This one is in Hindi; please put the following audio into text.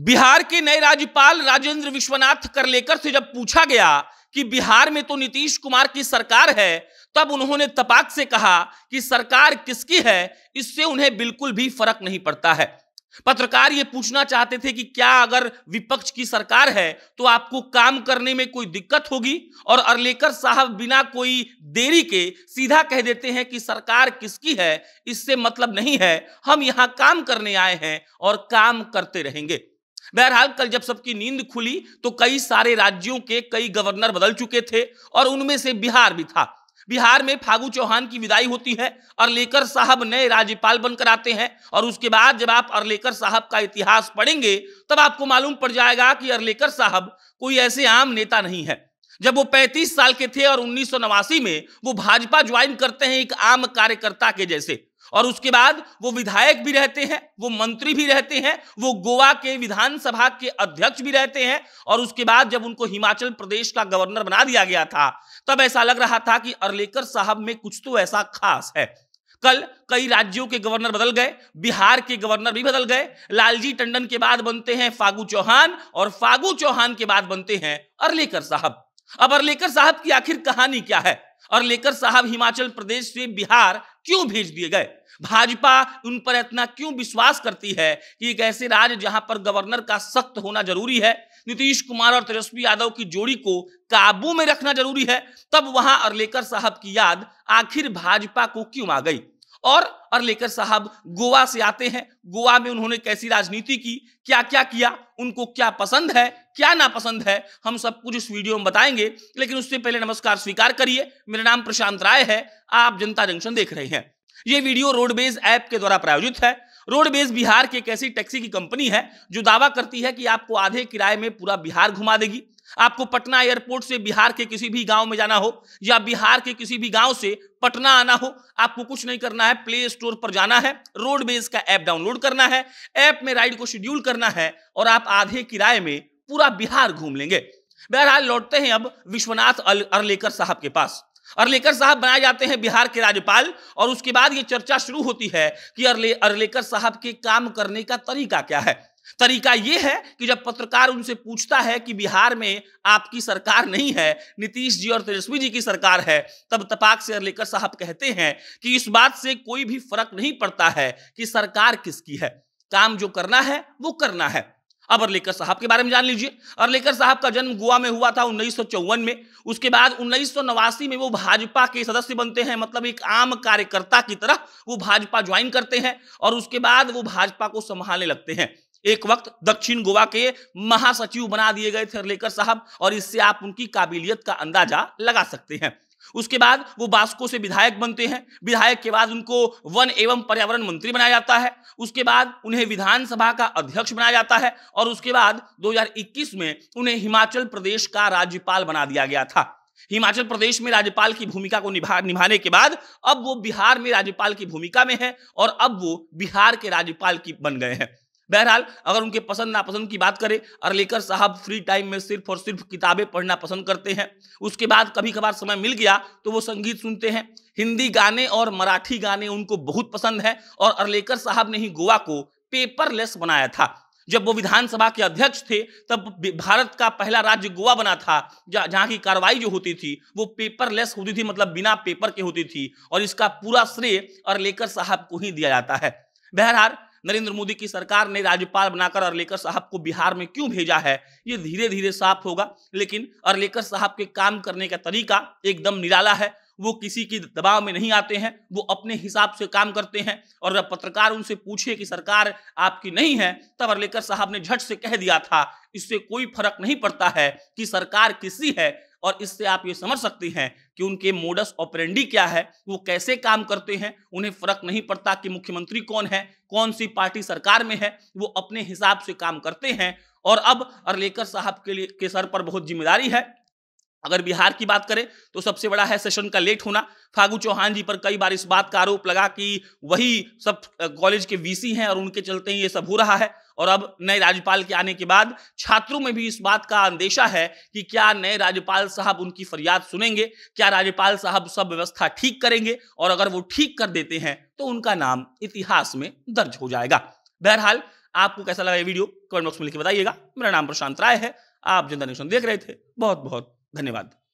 बिहार के नए राज्यपाल राजेंद्र विश्वनाथ करलेकर से जब पूछा गया कि बिहार में तो नीतीश कुमार की सरकार है तब उन्होंने तपाक से कहा कि सरकार किसकी है इससे उन्हें बिल्कुल भी फर्क नहीं पड़ता है पत्रकार ये पूछना चाहते थे कि क्या अगर विपक्ष की सरकार है तो आपको काम करने में कोई दिक्कत होगी और अरलेकर साहब बिना कोई देरी के सीधा कह देते हैं कि सरकार किसकी है इससे मतलब नहीं है हम यहां काम करने आए हैं और काम करते रहेंगे बहरहाल कल जब सबकी नींद खुली तो कई सारे राज्यों के कई गवर्नर बदल चुके थे और उनमें से बिहार भी था बिहार में फागू चौहान की विदाई होती है लेकर साहब नए राज्यपाल बनकर आते हैं और उसके बाद जब आप अरलेकर साहब का इतिहास पढ़ेंगे तब आपको मालूम पड़ जाएगा कि अरलेकर साहब कोई ऐसे आम नेता नहीं है जब वो 35 साल के थे और उन्नीस में वो भाजपा ज्वाइन करते हैं एक आम कार्यकर्ता के जैसे और उसके बाद वो विधायक भी रहते हैं वो मंत्री भी रहते हैं वो गोवा के विधानसभा के अध्यक्ष भी रहते हैं और उसके बाद जब उनको हिमाचल प्रदेश का गवर्नर बना दिया गया था तब ऐसा लग रहा था कि अर्लेकर साहब में कुछ तो ऐसा खास है कल कई राज्यों के गवर्नर बदल गए बिहार के गवर्नर भी बदल गए लालजी टंडन के बाद बनते हैं फागू चौहान और फागू चौहान के बाद बनते हैं अर्लेकर साहब अब अर्लेकर साहब की आखिर कहानी क्या है अर्लेकर साहब हिमाचल प्रदेश से बिहार क्यों भेज दिए गए भाजपा उन पर इतना क्यों विश्वास करती है कि एक ऐसे राज्य जहां पर गवर्नर का सख्त होना जरूरी है नीतीश कुमार और तेजस्वी यादव की जोड़ी को काबू में रखना जरूरी है तब वहां अरलेकर साहब की याद आखिर भाजपा को क्यों आ गई और अरलेकर साहब गोवा से आते हैं गोवा में उन्होंने कैसी राजनीति की क्या क्या किया उनको क्या पसंद है क्या नापसंद है हम सब कुछ इस वीडियो में बताएंगे लेकिन उससे पहले नमस्कार स्वीकार करिए मेरा नाम प्रशांत राय है आप जनता जंक्शन देख रहे हैं ये वीडियो रोडवेज ऐप के द्वारा प्रायोजित है रोडवेज बिहार की एक ऐसी टैक्सी की कंपनी है जो दावा करती है कि आपको आधे किराए में पूरा बिहार घुमा देगी आपको पटना एयरपोर्ट से बिहार के किसी भी गांव में जाना हो या बिहार के किसी भी गांव से पटना आना हो आपको कुछ नहीं करना है प्ले स्टोर पर जाना है रोडवेज का ऐप डाउनलोड करना है ऐप में राइड को शेड्यूल करना है और आप आधे किराए में पूरा बिहार घूम लेंगे बहरहाल लौटते हैं अब विश्वनाथ अरलेकर साहब के पास अर्लेकर साहब बनाए जाते हैं बिहार के राज्यपाल और उसके बाद ये चर्चा शुरू होती है कि अर्ले अर्लेकर साहब के काम करने का तरीका क्या है तरीका यह है कि जब पत्रकार उनसे पूछता है कि बिहार में आपकी सरकार नहीं है नीतीश जी और तेजस्वी जी की सरकार है तब तपाक से अर्लेकर साहब कहते हैं कि इस बात से कोई भी फर्क नहीं पड़ता है कि सरकार किसकी है काम जो करना है वो करना है अब अर्लेकर साहब के बारे में जान लीजिए अर्लेकर साहब का जन्म गोवा में हुआ था उन्नीस में उसके बाद उन्नीस में वो भाजपा के सदस्य बनते हैं मतलब एक आम कार्यकर्ता की तरह वो भाजपा ज्वाइन करते हैं और उसके बाद वो भाजपा को संभालने लगते हैं एक वक्त दक्षिण गोवा के महासचिव बना दिए गए थे अर्लेकर साहब और इससे आप उनकी काबिलियत का अंदाजा लगा सकते हैं उसके बाद वो बास्को से विधायक बनते हैं विधायक के बाद उनको वन एवं पर्यावरण मंत्री बनाया जाता है उसके बाद उन्हें विधानसभा का अध्यक्ष बनाया जाता है और उसके बाद 2021 में उन्हें हिमाचल प्रदेश का राज्यपाल बना दिया गया था हिमाचल प्रदेश में राज्यपाल की भूमिका को निभा निभाने के बाद अब वो बिहार में राज्यपाल की भूमिका में है और अब वो बिहार के राज्यपाल की बन गए हैं बहरहाल अगर उनके पसंद नापसंद की बात करें अरलेकर साहब फ्री टाइम में सिर्फ और सिर्फ किताबें पढ़ना पसंद करते हैं उसके बाद कभी कभार समय मिल गया तो वो संगीत सुनते हैं हिंदी गाने और मराठी गाने उनको बहुत पसंद है और अरलेकर साहब ने ही गोवा को पेपरलेस बनाया था जब वो विधानसभा के अध्यक्ष थे तब भारत का पहला राज्य गोवा बना था जहाँ की कार्रवाई जो होती थी वो पेपरलेस होती थी मतलब बिना पेपर के होती थी और इसका पूरा श्रेय अरलेकर साहब को ही दिया जाता है बहरहाल नरेंद्र मोदी की सरकार ने राज्यपाल बनाकर अर्लेकर साहब को बिहार में क्यों भेजा है ये धीरे धीरे साफ होगा लेकिन अर्लेकर साहब के काम करने का तरीका एकदम निराला है वो किसी के दबाव में नहीं आते हैं वो अपने हिसाब से काम करते हैं और जब पत्रकार उनसे पूछे कि सरकार आपकी नहीं है तब अर्लेकर साहब ने झट से कह दिया था इससे कोई फर्क नहीं पड़ता है कि सरकार किसी है और इससे आप ये समझ सकते हैं कि उनके मोडस ऑपरेंडी क्या है वो कैसे काम करते हैं उन्हें फर्क नहीं पड़ता कि मुख्यमंत्री कौन है कौन सी पार्टी सरकार में है वो अपने हिसाब से काम करते हैं और अब अरलेकर साहब के लिए के सर पर बहुत जिम्मेदारी है अगर बिहार की बात करें तो सबसे बड़ा है सेशन का लेट होना फागू चौहान जी पर कई बार इस बात का आरोप लगा कि वही सब कॉलेज के वीसी हैं और उनके चलते ही ये सब हो रहा है और अब नए राज्यपाल के आने के बाद छात्रों में भी इस बात का अंदेशा है कि क्या नए राज्यपाल साहब उनकी फरियाद सुनेंगे क्या राज्यपाल साहब सब व्यवस्था ठीक करेंगे और अगर वो ठीक कर देते हैं तो उनका नाम इतिहास में दर्ज हो जाएगा बहरहाल आपको कैसा लगा ये वीडियो कमेंट बॉक्स में लिख बताइएगा मेरा नाम प्रशांत राय है आप जनता न्यूज देख रहे थे बहुत बहुत धन्यवाद